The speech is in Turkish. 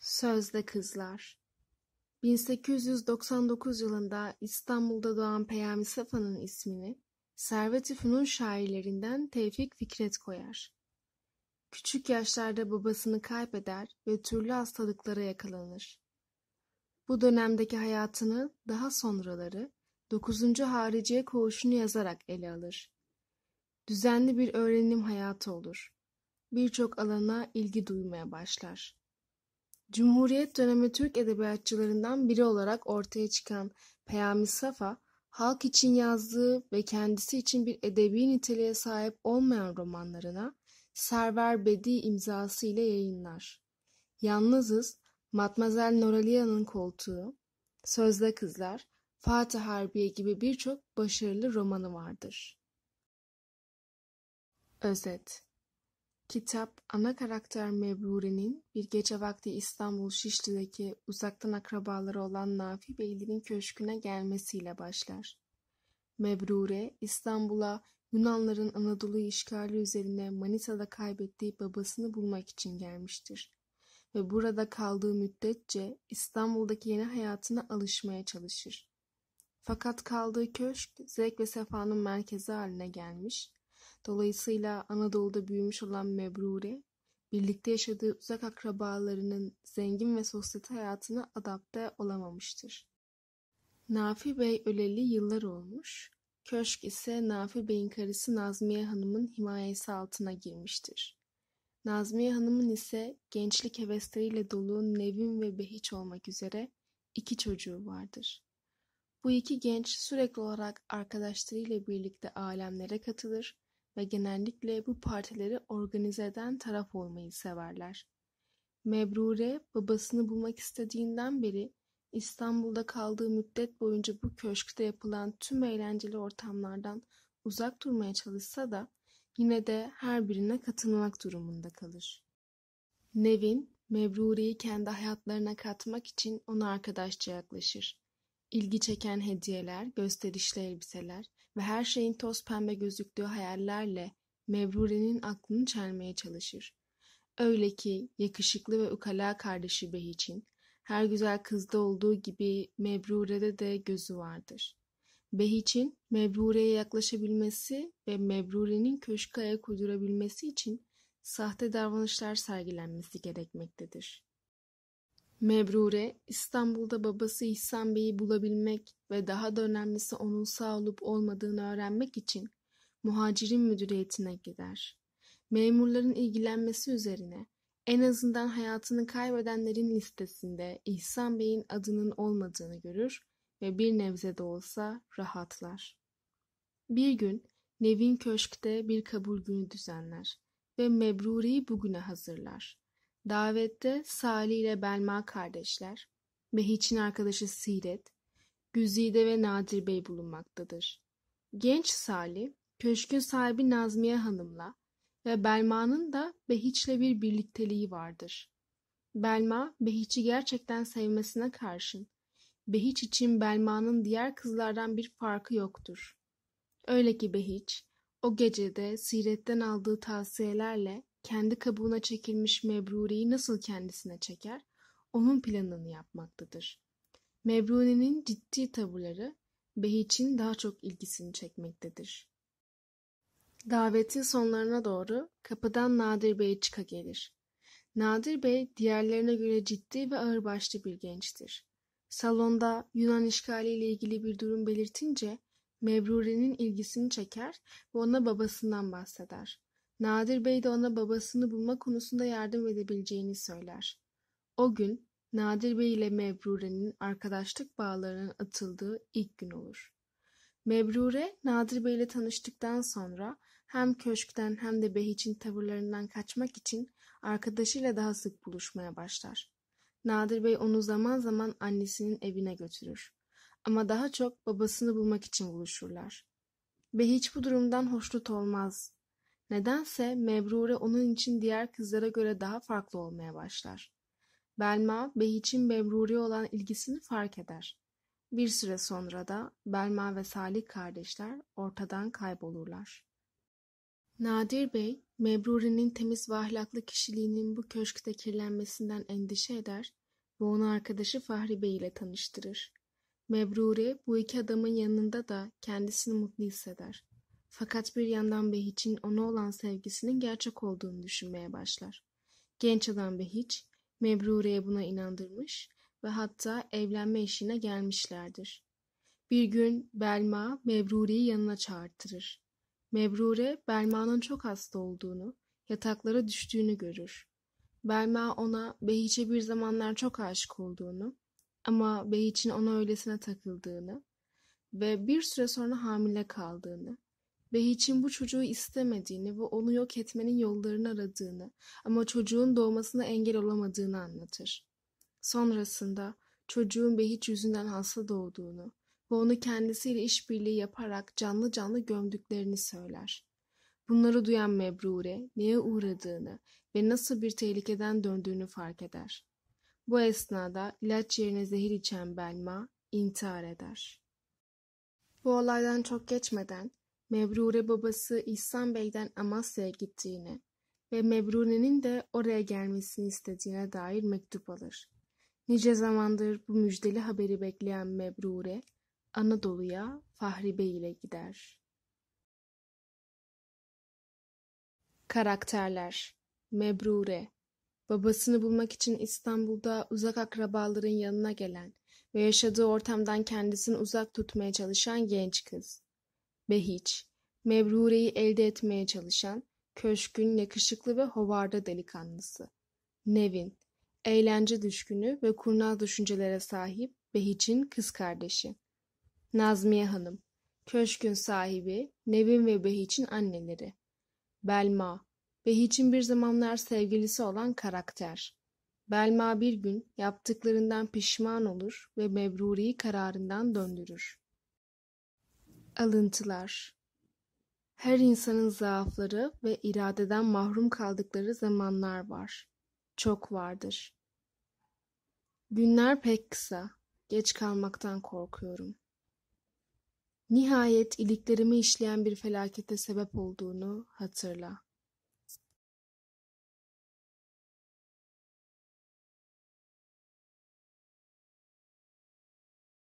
Sözde Kızlar 1899 yılında İstanbul'da doğan Peyami Safa'nın ismini Servet-i Fünun şairlerinden Tevfik Fikret koyar. Küçük yaşlarda babasını kaybeder ve türlü hastalıklara yakalanır. Bu dönemdeki hayatını daha sonraları 9. Hariciye Koğuşu'nu yazarak ele alır. Düzenli bir öğrenim hayatı olur. Birçok alana ilgi duymaya başlar. Cumhuriyet dönemi Türk edebiyatçılarından biri olarak ortaya çıkan Peyami Safa, halk için yazdığı ve kendisi için bir edebi niteliğe sahip olmayan romanlarına Server Bedi imzası ile yayınlar. Yalnızız, Matmazel Noralia'nın koltuğu, Sözde Kızlar, Fatih Harbiye gibi birçok başarılı romanı vardır. Özet Kitap, ana karakter Mebrure'nin bir gece vakti İstanbul Şişli'deki uzaktan akrabaları olan Nafi Beylerin köşküne gelmesiyle başlar. Mebrure, İstanbul'a Yunanların Anadolu işgali üzerine Manisa'da kaybettiği babasını bulmak için gelmiştir. Ve burada kaldığı müddetçe İstanbul'daki yeni hayatına alışmaya çalışır. Fakat kaldığı köşk zevk ve sefanın merkezi haline gelmiş Dolayısıyla Anadolu'da büyümüş olan Mebrure, birlikte yaşadığı uzak akrabalarının zengin ve sosyete hayatına adapte olamamıştır. Nafi Bey öleli yıllar olmuş, köşk ise Nafi Bey'in karısı Nazmiye Hanım'ın himayesi altına girmiştir. Nazmiye Hanım'ın ise gençlik hevesleriyle dolu Nevin ve Behiç olmak üzere iki çocuğu vardır. Bu iki genç sürekli olarak arkadaşlarıyla birlikte alemlere katılır, ve genellikle bu partileri organize eden taraf olmayı severler. Mebrure babasını bulmak istediğinden beri İstanbul'da kaldığı müddet boyunca bu köşkte yapılan tüm eğlenceli ortamlardan uzak durmaya çalışsa da yine de her birine katılmak durumunda kalır. Nevin, Mebrure'yi kendi hayatlarına katmak için ona arkadaşça yaklaşır. İlgi çeken hediyeler, gösterişli elbiseler, ve her şeyin toz pembe gözüktüğü hayallerle Mevrure'nin aklını çelmeye çalışır. Öyle ki yakışıklı ve ukala kardeşi Behiç'in her güzel kızda olduğu gibi Mebrure'de de gözü vardır. Behiç'in Mebrure'ye yaklaşabilmesi ve Mebrure'nin köşka ayak uydurabilmesi için sahte davranışlar sergilenmesi gerekmektedir. Mebrure, İstanbul'da babası İhsan Bey'i bulabilmek ve daha da önemlisi onun sağ olup olmadığını öğrenmek için muhacirin müdüriyetine gider. Memurların ilgilenmesi üzerine en azından hayatını kaybedenlerin listesinde İhsan Bey'in adının olmadığını görür ve bir nebze de olsa rahatlar. Bir gün Nevin Köşk'te bir kabul günü düzenler ve Mebrure'yi bugüne hazırlar. Davette Salih ile Belma kardeşler, Mehiç'in arkadaşı Siret, Güzide ve Nadir Bey bulunmaktadır. Genç Salih, köşkün sahibi Nazmiye Hanım'la ve Belma'nın da Behiç'le bir birlikteliği vardır. Belma, Behiç'i gerçekten sevmesine karşın, Behiç için Belma'nın diğer kızlardan bir farkı yoktur. Öyle ki Behiç, o gecede Siret'ten aldığı tavsiyelerle kendi kabuğuna çekilmiş Mebruri'yi nasıl kendisine çeker, onun planını yapmaktadır. Mebruri'nin ciddi tavırları Behiç'in daha çok ilgisini çekmektedir. Davetin sonlarına doğru kapıdan Nadir Bey çıka gelir. Nadir Bey diğerlerine göre ciddi ve ağırbaşlı bir gençtir. Salonda Yunan işgaliyle ilgili bir durum belirtince Mebrure'nin ilgisini çeker ve ona babasından bahseder. Nadir Bey de ona babasını bulma konusunda yardım edebileceğini söyler. O gün Nadir Bey ile Mebrure'nin arkadaşlık bağlarının atıldığı ilk gün olur. Mebrure, Nadir Bey ile tanıştıktan sonra hem köşkten hem de Behiç'in tavırlarından kaçmak için arkadaşıyla daha sık buluşmaya başlar. Nadir Bey onu zaman zaman annesinin evine götürür. Ama daha çok babasını bulmak için buluşurlar. Behiç bu durumdan hoşnut olmaz Nedense Mebrure onun için diğer kızlara göre daha farklı olmaya başlar. Belma, Behiç'in Mebrure'ye olan ilgisini fark eder. Bir süre sonra da Belma ve Salih kardeşler ortadan kaybolurlar. Nadir Bey, Mebrure'nin temiz ve ahlaklı kişiliğinin bu köşkte kirlenmesinden endişe eder ve onu arkadaşı Fahri Bey ile tanıştırır. Mebrure bu iki adamın yanında da kendisini mutlu hisseder. Fakat bir yandan Behiç'in ona olan sevgisinin gerçek olduğunu düşünmeye başlar. Genç adam Behiç, Mebrure'ye buna inandırmış ve hatta evlenme işine gelmişlerdir. Bir gün Belma Mebrure'yi yanına çağırtırır. Mebrure, Belma'nın çok hasta olduğunu, yataklara düştüğünü görür. Belma ona Behiç'e bir zamanlar çok aşık olduğunu ama Behiç'in ona öylesine takıldığını ve bir süre sonra hamile kaldığını, Behiç'in bu çocuğu istemediğini ve onu yok etmenin yollarını aradığını ama çocuğun doğmasına engel olamadığını anlatır. Sonrasında çocuğun Behiç yüzünden hasta doğduğunu ve onu kendisiyle işbirliği yaparak canlı canlı gömdüklerini söyler. Bunları duyan Mebrure neye uğradığını ve nasıl bir tehlikeden döndüğünü fark eder. Bu esnada ilaç yerine zehir içen Belma intihar eder. Bu olaydan çok geçmeden Mebrure babası İhsan Bey'den Amasya'ya gittiğini ve Mebrune'nin de oraya gelmesini istediğine dair mektup alır. Nice zamandır bu müjdeli haberi bekleyen Mebrure, Anadolu'ya Fahri Bey ile gider. Karakterler Mebrure Babasını bulmak için İstanbul'da uzak akrabaların yanına gelen ve yaşadığı ortamdan kendisini uzak tutmaya çalışan genç kız behiç, mebrureyi elde etmeye çalışan, köşkün yakışıklı ve hovarda delikanlısı. Nevin, eğlence düşkünü ve kurnaz düşüncelere sahip Behiç'in kız kardeşi. Nazmiye Hanım, köşkün sahibi Nevin ve Behiç'in anneleri. Belma, Behiç'in bir zamanlar sevgilisi olan karakter. Belma bir gün yaptıklarından pişman olur ve Mebruriyi kararından döndürür. Alıntılar Her insanın zaafları ve iradeden mahrum kaldıkları zamanlar var. Çok vardır. Günler pek kısa. Geç kalmaktan korkuyorum. Nihayet iliklerimi işleyen bir felakete sebep olduğunu hatırla.